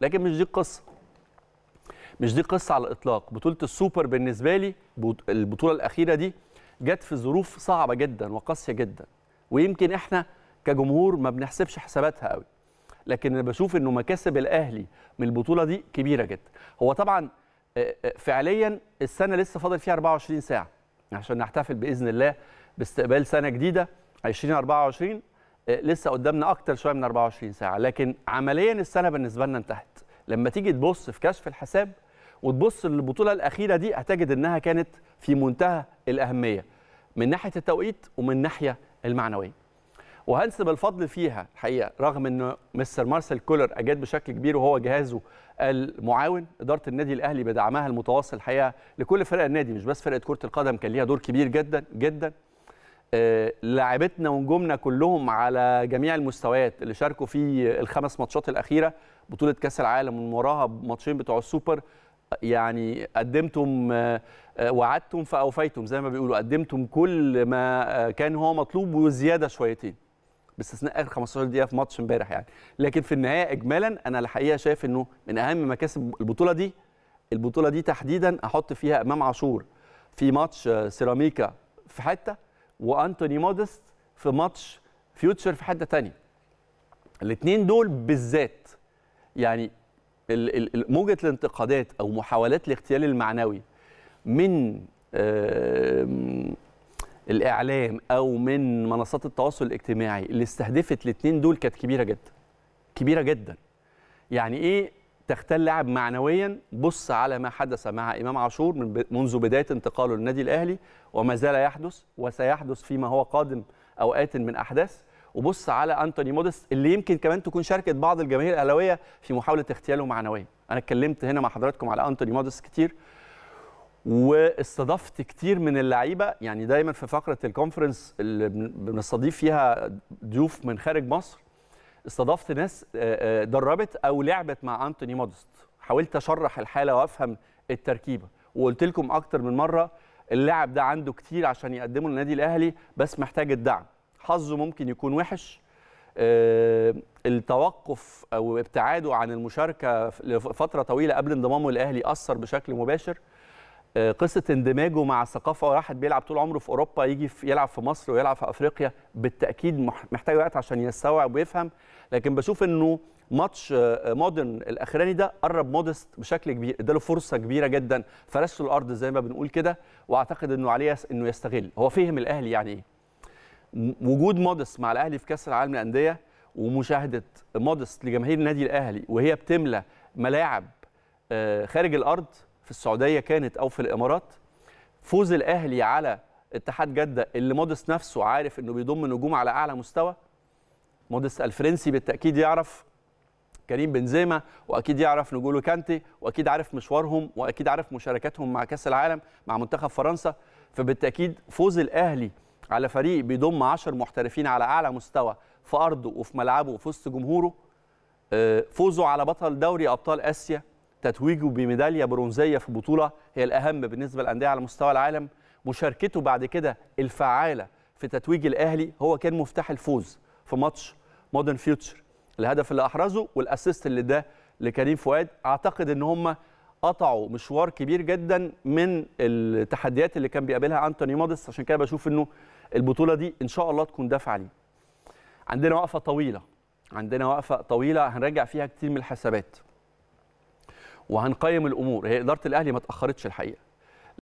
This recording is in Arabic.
لكن مش دي القصه مش دي قصه على الاطلاق بطوله السوبر بالنسبه لي البطوله الاخيره دي جت في ظروف صعبه جدا وقاسيه جدا ويمكن احنا كجمهور ما بنحسبش حساباتها قوي لكن انا بشوف انه مكاسب الاهلي من البطوله دي كبيره جدا هو طبعا فعليا السنه لسه فاضل فيها 24 ساعه عشان نحتفل باذن الله باستقبال سنه جديده 2024 آه، لسه قدامنا اكتر شويه من 24 ساعه لكن عمليا السنه بالنسبه لنا انتهت لما تيجي تبص في كشف الحساب وتبص للبطوله الاخيره دي هتجد انها كانت في منتهى الاهميه من ناحيه التوقيت ومن ناحيه المعنويه وهنسب الفضل فيها الحقيقه رغم ان مستر مارسيل كولر اجاد بشكل كبير وهو جهازه المعاون اداره النادي الاهلي بدعمها المتواصل الحقيقه لكل فرق النادي مش بس فرقه كره القدم كان ليها دور كبير جدا جدا آه، لاعبتنا ونجومنا كلهم على جميع المستويات اللي شاركوا في الخمس ماتشات الاخيره بطوله كاس العالم ومن وراها ماتشين بتوع السوبر يعني قدمتم آه، آه، وعدتم فاوفيتم زي ما بيقولوا قدمتم كل ما كان هو مطلوب وزياده شويتين باستثناء اخر 15 دقيقه في ماتش امبارح يعني لكن في النهايه اجمالا انا الحقيقه شايف انه من اهم مكاسب البطوله دي البطوله دي تحديدا احط فيها امام عاشور في ماتش سيراميكا في حته وانتوني مودست في ماتش فيوتشر في حته ثانيه الاثنين دول بالذات يعني موجه الانتقادات او محاولات الاغتيال المعنوي من الاعلام او من منصات التواصل الاجتماعي اللي استهدفت الاثنين دول كانت كبيره جدا كبيره جدا يعني ايه تختل لاعب معنويا بص على ما حدث مع امام عاشور من منذ بدايه انتقاله للنادي الاهلي وما زال يحدث وسيحدث فيما هو قادم اوقات من احداث وبص على انتوني مودس اللي يمكن كمان تكون شاركت بعض الجماهير الاهلاويه في محاوله اغتياله معنويا انا اتكلمت هنا مع حضراتكم على انتوني مودس كتير واستضفت كتير من اللعيبه يعني دايما في فقره الكونفرنس اللي بنستضيف فيها ضيوف من خارج مصر استضفت ناس آه، آه، دربت او لعبت مع انتوني مودست حاولت اشرح الحاله وافهم التركيبه وقلت لكم اكتر من مره اللاعب ده عنده كتير عشان يقدمه للنادي الاهلي بس محتاج الدعم حظه ممكن يكون وحش آه، التوقف او ابتعاده عن المشاركه لفتره طويله قبل انضمامه للاهلي اثر بشكل مباشر آه، قصه اندماجه مع الثقافه واحد بيلعب طول عمره في اوروبا يجي في يلعب في مصر ويلعب في افريقيا بالتاكيد محتاج وقت عشان يستوعب ويفهم لكن بشوف انه ماتش آه، آه، مودرن الاخراني ده قرب مودست بشكل كبير اداله فرصه كبيره جدا فرش الارض زي ما بنقول كده واعتقد انه عليه انه يستغل هو فهم الاهلي يعني ايه وجود مودست مع الاهلي في كاس العالم للانديه ومشاهده مودست لجماهير النادي الاهلي وهي بتملى ملاعب خارج الارض في السعوديه كانت او في الامارات فوز الاهلي على اتحاد جده اللي مودس نفسه عارف انه بيضم نجوم على اعلى مستوى مودس الفرنسي بالتاكيد يعرف كريم بنزيما واكيد يعرف نجولو كانتي واكيد عارف مشوارهم واكيد عارف مشاركاتهم مع كاس العالم مع منتخب فرنسا فبالتاكيد فوز الاهلي على فريق بيضم 10 محترفين على اعلى مستوى في ارضه وفي ملعبه وفي وسط جمهوره آه، فوزه على بطل دوري ابطال اسيا تتويجه بميداليه برونزيه في بطوله هي الاهم بالنسبه للانديه على مستوى العالم مشاركته بعد كده الفعاله في تتويج الاهلي هو كان مفتاح الفوز في ماتش مودرن فيوتشر الهدف اللي احرزه والاسيست اللي ده لكريم فؤاد اعتقد ان هم قطعوا مشوار كبير جدا من التحديات اللي كان بيقابلها انتوني موديس عشان كده بشوف انه البطوله دي ان شاء الله تكون دافعه ليه عندنا وقفه طويله عندنا وقفه طويله هنراجع فيها كتير من الحسابات وهنقيم الامور هي اداره الاهلي ما تاخرتش الحقيقه